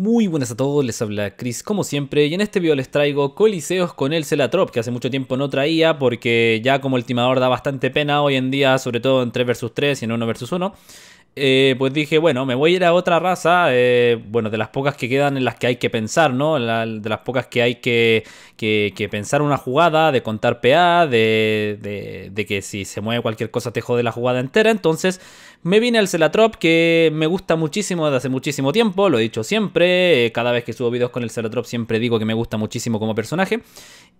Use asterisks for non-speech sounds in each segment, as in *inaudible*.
Muy buenas a todos, les habla Chris como siempre y en este video les traigo Coliseos con el Celatrop que hace mucho tiempo no traía porque ya como ultimador da bastante pena hoy en día, sobre todo en 3 vs 3 y en 1 vs 1. Eh, pues dije, bueno, me voy a ir a otra raza, eh, bueno, de las pocas que quedan en las que hay que pensar, ¿no? de las pocas que hay que, pensar una jugada, de contar PA, de, que si se mueve cualquier cosa te jode la jugada entera. Entonces me vine al Celatrop, que me gusta muchísimo desde hace muchísimo tiempo, lo he dicho siempre, eh, cada vez que subo videos con el Celatrop siempre digo que me gusta muchísimo como personaje.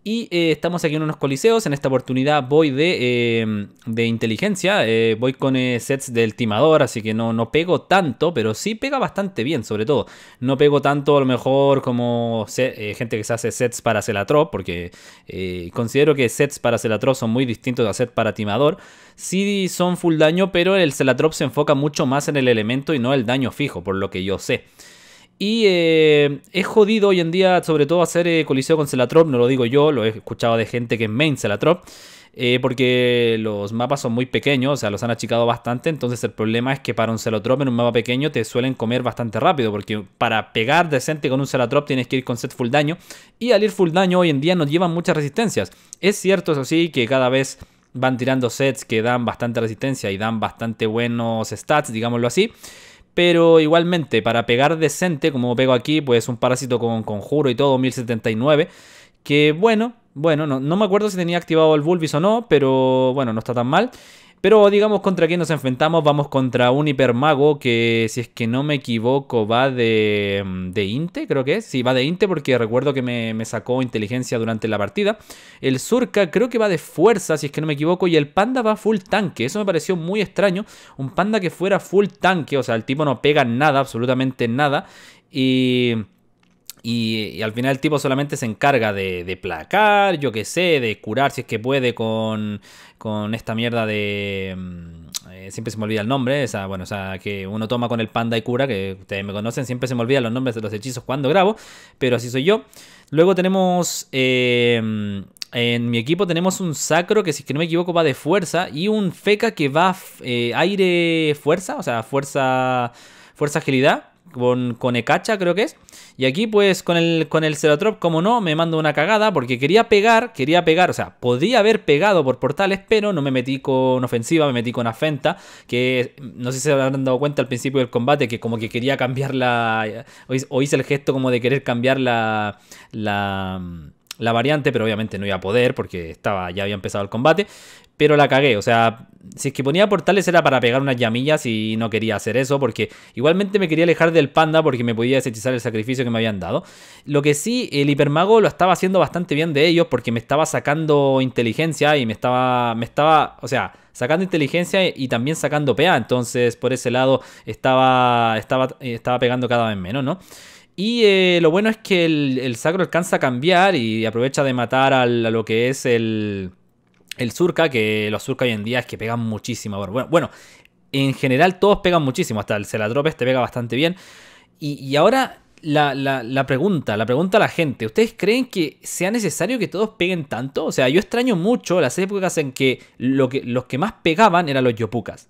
Y estamos aquí en unos coliseos, en esta oportunidad voy de, de inteligencia, voy con sets del timador, así que no, no pego tanto, pero sí pega bastante bien, sobre todo. No pego tanto a lo mejor como eh, gente que se hace sets para Celatrop, porque eh, considero que sets para Celatrop son muy distintos de sets para Timador. Sí son full daño, pero el Celatrop se enfoca mucho más en el elemento y no el daño fijo, por lo que yo sé. Y he eh, es jodido hoy en día, sobre todo, hacer coliseo con Celatrop. No lo digo yo, lo he escuchado de gente que es main Celatrop. Eh, porque los mapas son muy pequeños, o sea, los han achicado bastante, entonces el problema es que para un celotrop en un mapa pequeño te suelen comer bastante rápido, porque para pegar decente con un celotrop tienes que ir con set full daño, y al ir full daño hoy en día nos llevan muchas resistencias. Es cierto, eso sí, que cada vez van tirando sets que dan bastante resistencia y dan bastante buenos stats, digámoslo así. Pero igualmente, para pegar decente, como pego aquí, pues un parásito con conjuro y todo, 1079. Que bueno, bueno, no, no me acuerdo si tenía activado el Bulbis o no, pero bueno, no está tan mal. Pero digamos contra quién nos enfrentamos, vamos contra un hipermago que si es que no me equivoco va de, mm, de Inte, creo que es. Sí, va de Inte porque recuerdo que me, me, sacó inteligencia durante la partida. El Surka creo que va de fuerza, si es que no me equivoco, y el panda va full tanque. Eso me pareció muy extraño, un panda que fuera full tanque, o sea, el tipo no pega nada, absolutamente nada. Y... Y, al final el tipo solamente se encarga de, placar, yo qué sé, de curar si es que puede con, esta mierda de... Mm, eh, siempre se me olvida el nombre, esa, bueno, o sea, que uno toma con el panda y cura, que ustedes me conocen, siempre se me olvidan los nombres de los hechizos cuando grabo, pero así soy yo. Luego tenemos... Eh, mm, en mi equipo tenemos un sacro que si es que no me equivoco va de fuerza y un feca que va eh, aire fuerza, o sea, fuerza, fuerza agilidad con, Ecacha, creo que es. Y aquí, pues, con el, con el como no, me mando una cagada porque quería pegar, quería pegar, o sea, podía haber pegado por portales, pero no me metí con ofensiva, me metí con afenta, que no sé si se habrán dado cuenta al principio del combate que como que quería cambiar la... o hice el gesto como de querer cambiar la... la la variante, pero obviamente no iba a poder porque estaba, ya había empezado el combate pero la cagué. O sea, si es que ponía portales era para pegar unas llamillas y no quería hacer eso, porque igualmente me quería alejar del panda porque me podía desechizar el sacrificio que me habían dado. Lo que sí, el hipermago lo estaba haciendo bastante bien de ellos porque me estaba sacando inteligencia y me estaba, me estaba, o sea, sacando inteligencia y también sacando PA. Entonces, por ese lado, estaba, estaba, eh, estaba pegando cada vez menos, ¿no? Y eh, lo bueno es que el, sacro alcanza a cambiar y aprovecha de matar a lo que es el el Surca, que los Surca hoy en día es que pegan muchísimo. Bueno, bueno, en general todos pegan muchísimo. Hasta el Celadrope te pega bastante bien. Y, ahora la, pregunta, la pregunta a la gente. ¿Ustedes creen que sea necesario que todos peguen tanto? O sea, yo extraño mucho las épocas en que, lo que los que más pegaban eran los Yopukas.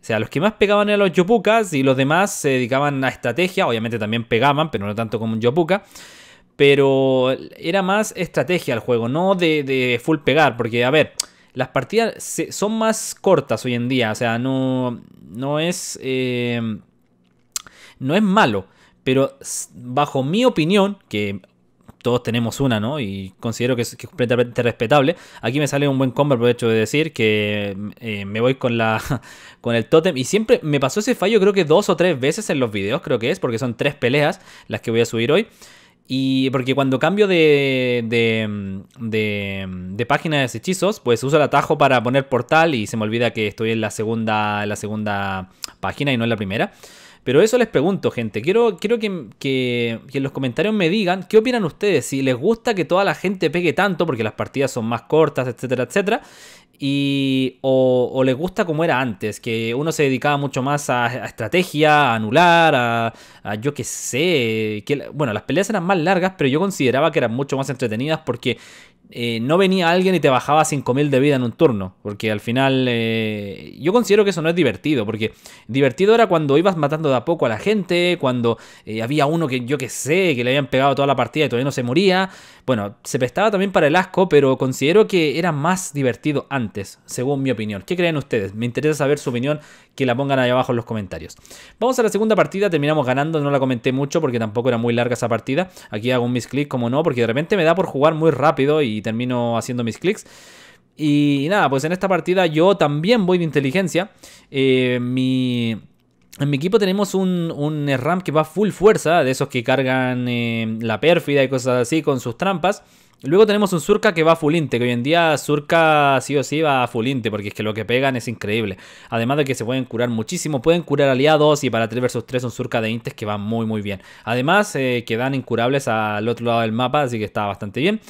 O sea, los que más pegaban eran los yopucas y los demás se dedicaban a estrategia. Obviamente también pegaban, pero no tanto como un Yopuka. Pero era más estrategia el juego, no de, full pegar, porque a ver, las partidas son más cortas hoy en día, o sea, no, no es... Em, no es malo, pero bajo mi opinión, que todos tenemos una, ¿no? Y considero que es, completamente respetable. Aquí me sale un buen combo, hecho de decir que eh, me voy con la *laughs* con el tótem. Y siempre me pasó ese fallo, creo que dos o tres veces en los videos, creo que es, porque son tres peleas las que voy a subir hoy. Y porque cuando cambio de, de, de, página de hechizos, pues uso el atajo para poner portal y se me olvida que estoy en la segunda, la segunda página y no en la primera. Pero eso les pregunto, gente. Quiero, quiero que, que, que, en los comentarios me digan qué opinan ustedes. Si les gusta que toda la gente pegue tanto, porque las partidas son más cortas, etcétera, etcétera y o, o, gusta como era antes, que uno se dedicaba mucho más a, estrategia, a anular, a, yo qué sé, que, bueno, las peleas eran más largas, pero yo consideraba que eran mucho más entretenidas porque eh, no venía alguien y te bajaba 5.000 de vida en un turno. Porque al final eh, yo considero que eso no es divertido. Porque divertido era cuando ibas matando de a poco a la gente, cuando eh, había uno que yo que sé, que le habían pegado toda la partida y todavía no se moría. Bueno, se prestaba también para el asco, pero considero que era más divertido antes, según mi opinión. ¿Qué creen ustedes? Me interesa saber su opinión, que la pongan ahí abajo en los comentarios. Vamos a la segunda partida, terminamos ganando, no la comenté mucho porque tampoco era muy larga esa partida. Aquí hago un misclick, como no, porque de repente me da por jugar muy rápido y termino haciendo mis clics. Y nada, pues en esta partida yo también voy de inteligencia. Eh, en mi equipo tenemos un, un, RAM que va full fuerza, de esos que cargan eh, la pérfida y cosas así con sus trampas. Luego tenemos un Surca que va full Inte, que hoy en día Surca sí o sí va a Inte, porque es que lo que pegan es increíble. Además de que se pueden curar muchísimo, pueden curar aliados y para 3 vs 3 un Surca de Intes que va muy muy bien. Además eh, quedan incurables al otro lado del mapa, así que está bastante bien.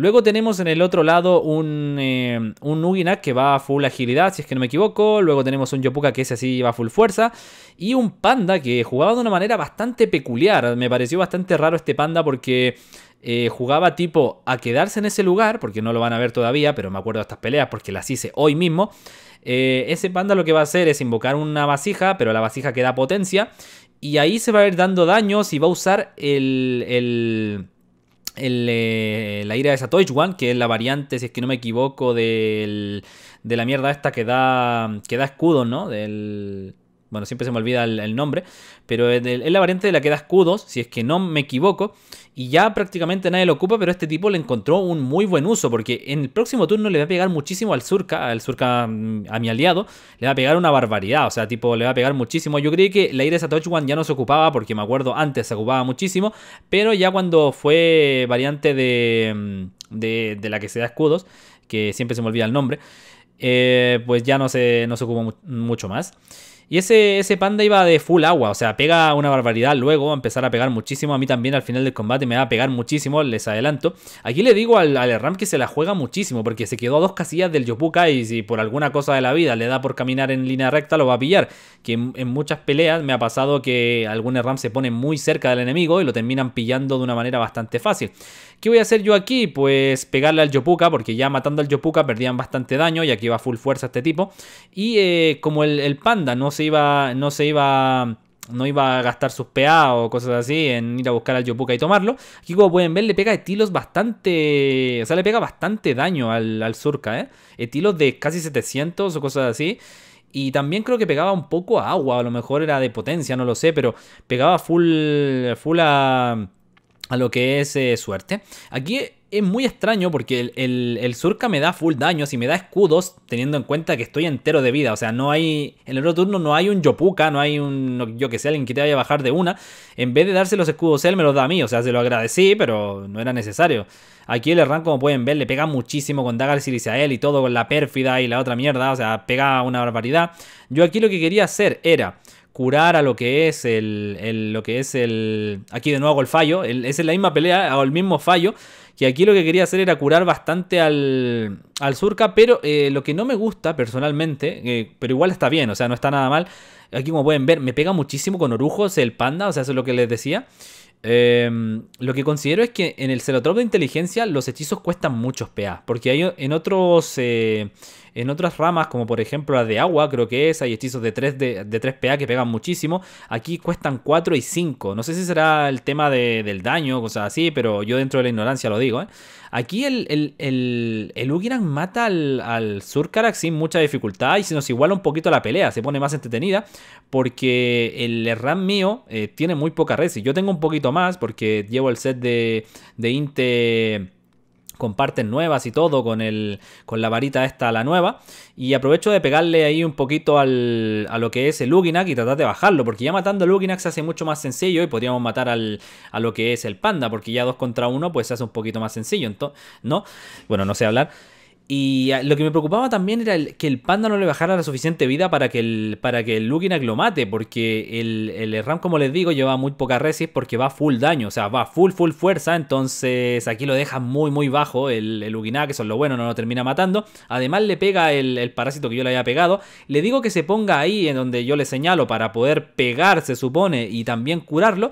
Luego tenemos en el otro lado un, eh, Nuginak que va a full agilidad, si es que no me equivoco. Luego tenemos un Yopuka que ese sí va a full fuerza. Y un Panda que jugaba de una manera bastante peculiar. Me pareció bastante raro este Panda porque eh, jugaba tipo a quedarse en ese lugar, porque no lo van a ver todavía, pero me acuerdo de estas peleas porque las hice hoy mismo. Eh, ese panda lo que va a hacer es invocar una vasija, pero la vasija que da potencia, y ahí se va a ir dando daños y va a usar el, el el, eh, la ira de Toy One, que es la variante, si es que no me equivoco, del, de la mierda esta que da, que da escudos, ¿no? Del bueno, siempre se me olvida el, nombre, pero es, la variante de la que da escudos, si es que no me equivoco, y ya prácticamente nadie lo ocupa, pero este tipo le encontró un muy buen uso, porque en el próximo turno le va a pegar muchísimo al Surca, al Surca mm, a mi aliado, le va a pegar una barbaridad, o sea, tipo, le va a pegar muchísimo. Yo creí que la Iris Touch One ya no se ocupaba, porque me acuerdo antes se ocupaba muchísimo, pero ya cuando fue variante de, mm, de, la que se da escudos, que siempre se me olvida el nombre, eh, pues ya no se, no se ocupó mucho más. Y ese, ese panda iba de full agua, o sea, pega una barbaridad luego, a empezar a pegar muchísimo. A mí también al final del combate me va a pegar muchísimo, les adelanto. Aquí le digo al, al Ram que se la juega muchísimo, porque se quedó a dos casillas del Yopuka y si por alguna cosa de la vida le da por caminar en línea recta, lo va a pillar. Que en, muchas peleas me ha pasado que algún Ram se pone muy cerca del enemigo y lo terminan pillando de una manera bastante fácil. ¿Qué voy a hacer yo aquí? Pues pegarle al Yopuka, porque ya matando al Yopuka perdían bastante daño y aquí va full fuerza este tipo. Y eh, como el, el panda no se iba, no se iba no iba a gastar sus PA o cosas así en ir a buscar al Yopuka y tomarlo. Aquí como pueden ver le pega estilos bastante... O sea, le pega bastante daño al, al Surca, ¿eh? Estilos de casi 700 o cosas así. Y también creo que pegaba un poco a agua, a lo mejor era de potencia, no lo sé, pero pegaba full, full a a lo que es eh, suerte. Aquí es muy extraño porque el, el, Surca me da full daño. y me da escudos teniendo en cuenta que estoy entero de vida. O sea, no hay... En el otro turno no hay un Yopuka, no hay un... Yo que sé, alguien que te vaya a bajar de una. En vez de darse los escudos él, me los da a mí. O sea, se lo agradecí, pero no era necesario. Aquí el Erran, como pueden ver, le pega muchísimo con Dagal Sirisael y todo con la pérfida y la otra mierda. O sea, pega una barbaridad. Yo aquí lo que quería hacer era curar a lo que es el, el, lo que es el aquí de nuevo hago el fallo el, es la misma pelea o el mismo fallo que aquí lo que quería hacer era curar bastante al, al surca pero eh, lo que no me gusta personalmente eh, pero igual está bien o sea no está nada mal aquí como pueden ver me pega muchísimo con orujos el panda o sea eso es lo que les decía em, lo que considero es que en el celotrop de inteligencia los hechizos cuestan muchos PA porque hay en otros eh, en otras ramas, como por ejemplo la de agua, creo que es, hay hechizos de 3 de, pa que pegan muchísimo. Aquí cuestan 4 y 5. No sé si será el tema del daño, o cosas así, pero yo dentro de la ignorancia lo digo. ¿eh? Aquí el, el, mata al, al Surkarak sin mucha dificultad y se nos iguala un poquito la pelea, se pone más entretenida porque el RAM mío eh, tiene muy poca res. Y yo tengo un poquito más porque llevo el set de, de Inte comparten nuevas y todo con, el, con la varita esta, la nueva. Y aprovecho de pegarle ahí un poquito al, a lo que es el Luginac y tratar de bajarlo, porque ya matando al Luginac se hace mucho más sencillo y podríamos matar al, a lo que es el Panda, porque ya dos contra uno pues se hace un poquito más sencillo, entonces, ¿no? Bueno, no sé hablar. Y ah, lo que me preocupaba también era que el panda no le bajara la suficiente vida para que el, para que el lo mate, porque el, el Ram, como les digo, lleva muy poca resist porque va full daño, o sea, va full, full fuerza, entonces aquí lo deja muy, muy bajo el, el que eso es lo bueno, no lo termina matando. Además le pega el, el parásito que yo le había pegado, le digo que se ponga ahí en donde yo le señalo para poder pegar, se supone, y también curarlo.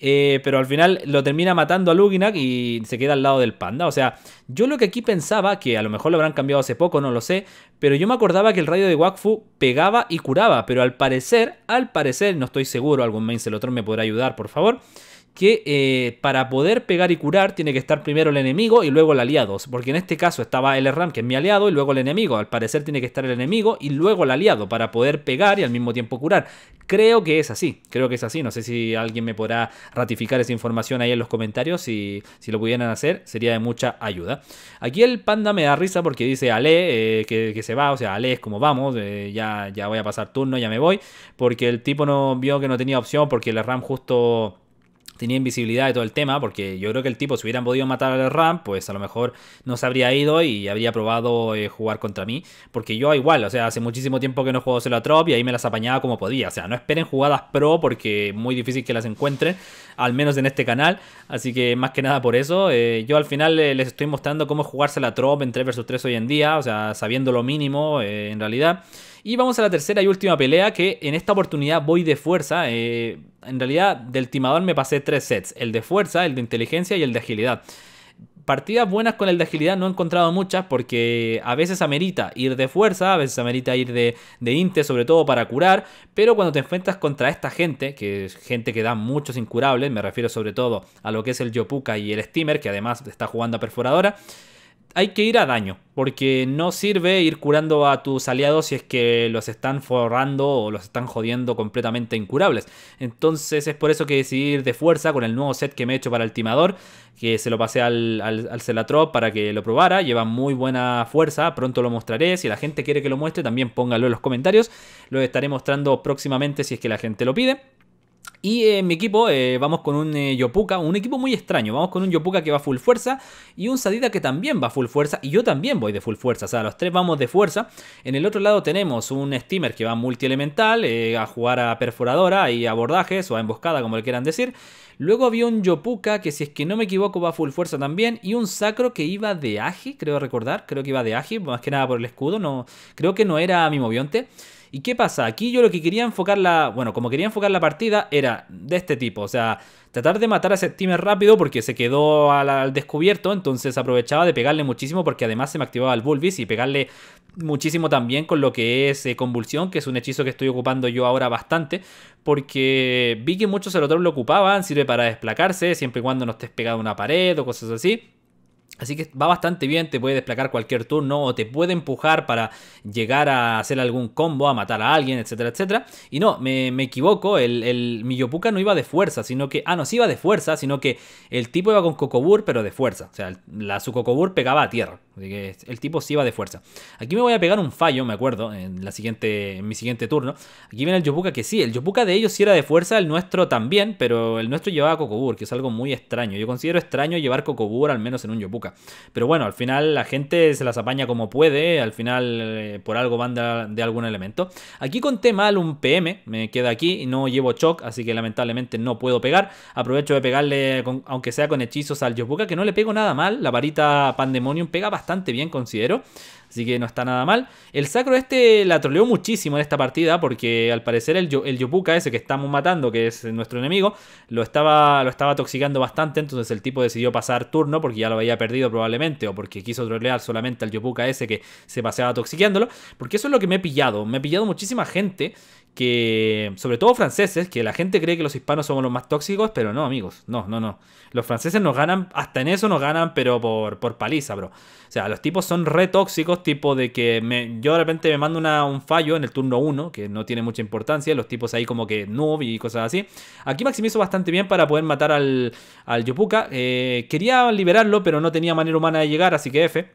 Eh, pero al final lo termina matando a Luginak y se queda al lado del panda. O sea, yo lo que aquí pensaba, que a lo mejor lo habrán cambiado hace poco, no lo sé, pero yo me acordaba que el rayo de Wakfu pegaba y curaba, pero al parecer, al parecer, no estoy seguro, algún otro me podrá ayudar, por favor que eh, para poder pegar y curar tiene que estar primero el enemigo y luego el aliado. Porque en este caso estaba el RAM, que es mi aliado, y luego el enemigo. Al parecer tiene que estar el enemigo y luego el aliado para poder pegar y al mismo tiempo curar. Creo que es así, creo que es así. No sé si alguien me podrá ratificar esa información ahí en los comentarios. Si, si lo pudieran hacer, sería de mucha ayuda. Aquí el panda me da risa porque dice Ale, eh, que, se va, o sea, Ale es como vamos, eh, ya, ya voy a pasar turno, ya me voy. Porque el tipo no vio que no tenía opción porque el RAM justo tenía invisibilidad de todo el tema, porque yo creo que el tipo, si hubieran podido matar al Ram, pues a lo mejor no se habría ido y habría probado eh, jugar contra mí, porque yo igual, o sea, hace muchísimo tiempo que no juego solo a Trop y ahí me las apañaba como podía, o sea, no esperen jugadas pro porque muy difícil que las encuentre, al menos en este canal, así que más que nada por eso, eh, yo al final eh, les estoy mostrando cómo jugarse la Trop en 3 vs 3 hoy en día, o sea, sabiendo lo mínimo en realidad. Y vamos a la tercera y última pelea, que en esta oportunidad voy de fuerza. Eh, en realidad, del timador me pasé tres sets: el de fuerza, el de inteligencia y el de agilidad. Partidas buenas con el de agilidad no he encontrado muchas porque a veces amerita ir de fuerza, a veces amerita ir de, de inte, sobre todo para curar, pero cuando te enfrentas contra esta gente, que es gente que da muchos incurables, me refiero sobre todo a lo que es el Yopuka y el Steamer, que además está jugando a perforadora, hay que ir a daño, porque no sirve ir curando a tus aliados si es que los están forrando o los están jodiendo completamente incurables. Entonces es por eso que decidí ir de fuerza con el nuevo set que me he hecho para el timador, que se lo pasé al, al, Celatrop para que lo probara, lleva muy buena fuerza, pronto lo mostraré, si la gente quiere que lo muestre también póngalo en los comentarios, lo estaré mostrando próximamente si es que la gente lo pide. Y en eh, mi equipo, eh, vamos con un eh, Yopuka, un equipo muy extraño. Vamos con un Yopuka que va full fuerza y un Sadida que también va full fuerza. Y yo también voy de full fuerza. O sea, los tres vamos de fuerza. En el otro lado tenemos un Steamer que va multi elemental a jugar a perforadora y abordajes o a emboscada, como le quieran decir. Luego había un Yopuka que, si es que no me equivoco, va full fuerza también. Y un Sacro que iba de Aji, creo recordar. Creo que iba de Aji, más que nada por el escudo. No, creo que no era mi movionte. ¿Y qué pasa? Aquí yo lo que quería enfocar la. Bueno, como quería enfocar la partida era de este tipo. O sea, tratar de matar a ese timer rápido porque se quedó al, descubierto. Entonces aprovechaba de pegarle muchísimo porque además se me activaba el Bulbis y pegarle muchísimo también con lo que es eh, convulsión, que es un hechizo que estoy ocupando yo ahora bastante. Porque vi que muchos otros lo ocupaban, sirve para desplacarse, siempre y cuando no estés pegado a una pared o cosas así. Así que va bastante bien, te puede desplacar cualquier turno o te puede empujar para llegar a hacer algún combo, a matar a alguien, etcétera, etcétera. Y no, me, equivoco, el, el no iba de fuerza, sino que... Ah, no, sí iba de fuerza, sino que el tipo iba con Cocobur, pero de fuerza. O sea, la, su Cocobur pegaba a tierra. Así que el tipo sí iba de fuerza. Aquí me voy a pegar un fallo, me acuerdo, en, la siguiente, en mi siguiente turno. Aquí viene el Yopuka que sí, el Yopuka de ellos sí era de fuerza, el nuestro también, pero el nuestro llevaba Cocobur, que es algo muy extraño. Yo considero extraño llevar Cocobur al menos en un Yopuka. Pero bueno, al final la gente se las apaña como puede, al final eh, por algo van de, algún elemento. Aquí conté mal un PM, me queda aquí, y no llevo shock, así que lamentablemente no puedo pegar. Aprovecho de pegarle, aunque sea con hechizos al Yobuka, que no le pego nada mal, la varita Pandemonium pega bastante bien, considero. Así que no está nada mal. El Sacro este la troleó muchísimo en esta partida porque al parecer el, el Yopuka ese que estamos matando, que es nuestro enemigo, lo estaba, lo toxicando bastante. Entonces el tipo decidió pasar turno porque ya lo había perdido probablemente o porque quiso trolear solamente al Yopuka ese que se paseaba toxiqueándolo. Porque eso es lo que me he pillado. Me he pillado muchísima gente que, sobre todo franceses, que la gente cree que los hispanos somos los más tóxicos, pero no, amigos, no, no, no. Los franceses nos ganan, hasta en eso nos ganan, pero por, por paliza, bro. O sea, los tipos son re tóxicos, tipo de que me, yo de repente me mando una, un fallo en el turno 1, que no tiene mucha importancia, los tipos ahí como que noob y cosas así. Aquí maximizo bastante bien para poder matar al, al Yopuka. Eh, quería liberarlo, pero no tenía manera humana de llegar, así que F.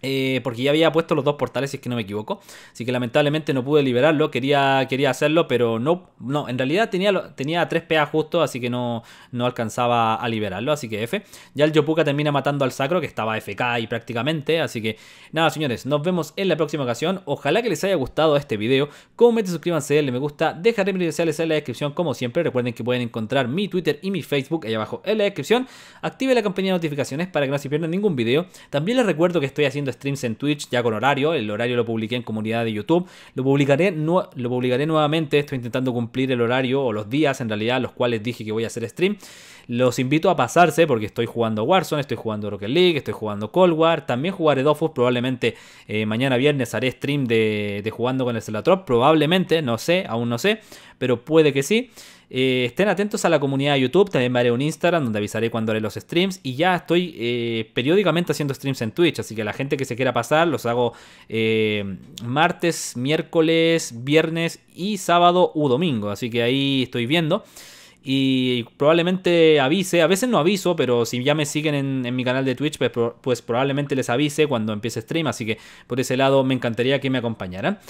Eh, porque ya había puesto los dos portales, si es que no me equivoco. Así que lamentablemente no pude liberarlo. Quería, quería hacerlo, pero no. No, en realidad tenía, tenía 3 PA justo, así que no, no alcanzaba a liberarlo. Así que F. Ya el Yopuka termina matando al Sacro, que estaba FK y prácticamente. Así que nada, señores, nos vemos en la próxima ocasión. Ojalá que les haya gustado este video. Comenten, suscríbanse, denle me gusta. Dejaré mis sociales en la descripción, como siempre. Recuerden que pueden encontrar mi Twitter y mi Facebook ahí abajo en la descripción. Active la campaña de notificaciones para que no se pierdan ningún video. También les recuerdo que estoy haciendo streams en Twitch ya con horario. El horario lo publiqué en comunidad de YouTube. Lo publicaré, no, lo publicaré nuevamente. Estoy intentando cumplir el horario o los días en realidad los cuales dije que voy a hacer stream. Los invito a pasarse porque estoy jugando Warzone, estoy jugando Rocket League, estoy jugando Cold War. También jugaré Dofus. Probablemente eh, mañana viernes haré stream de, de jugando con el Celatrop. Probablemente, no sé, aún no sé. Pero puede que sí. Eh, estén atentos a la comunidad de YouTube, también me haré un Instagram donde avisaré cuando haré los streams y ya estoy eh, periódicamente haciendo streams en Twitch, así que la gente que se quiera pasar los hago eh, martes, miércoles, viernes y sábado u domingo, así que ahí estoy viendo. Y probablemente avise, a veces no aviso, pero si ya me siguen en, mi canal de Twitch, pues, pues probablemente les avise cuando empiece stream, así que por ese lado me encantaría que me acompañaran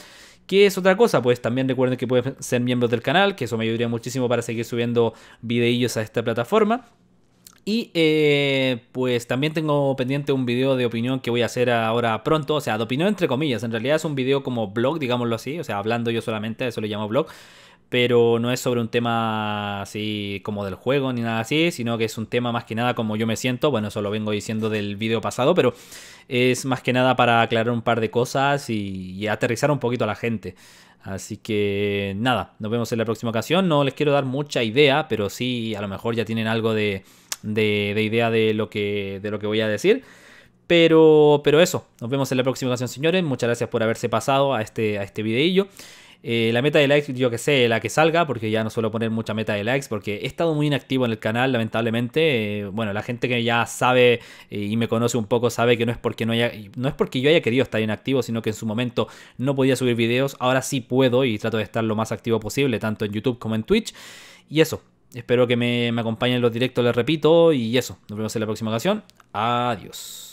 que es otra cosa, pues también recuerden que pueden ser miembros del canal, que eso me ayudaría muchísimo para seguir subiendo videillos a esta plataforma. Y eh, pues también tengo pendiente un video de opinión que voy a hacer ahora pronto, o sea, de opinión entre comillas, en realidad es un video como blog, digámoslo así, o sea, hablando yo solamente, eso le llamo blog pero no es sobre un tema así como del juego ni nada así, sino que es un tema más que nada como yo me siento, bueno, eso lo vengo diciendo del vídeo pasado, pero es más que nada para aclarar un par de cosas y, aterrizar un poquito a la gente. Así que nada, nos vemos en la próxima ocasión, no les quiero dar mucha idea, pero sí a lo mejor ya tienen algo de, de, idea de lo, que, de lo que voy a decir. Pero, pero eso, nos vemos en la próxima ocasión, señores. Muchas gracias por haberse pasado a este, a este videillo. Eh, la meta de likes, yo que sé, la que salga, porque ya no suelo poner mucha meta de likes, porque he estado muy inactivo en el canal, lamentablemente. Eh, bueno, la gente que ya sabe eh, y me conoce un poco sabe que no es porque no haya, no es porque yo haya querido estar inactivo, sino que en su momento no podía subir videos. Ahora sí puedo y trato de estar lo más activo posible, tanto en YouTube como en Twitch. Y eso. Espero que me, me acompañen los directos, les repito. Y eso. Nos vemos en la próxima ocasión. Adiós.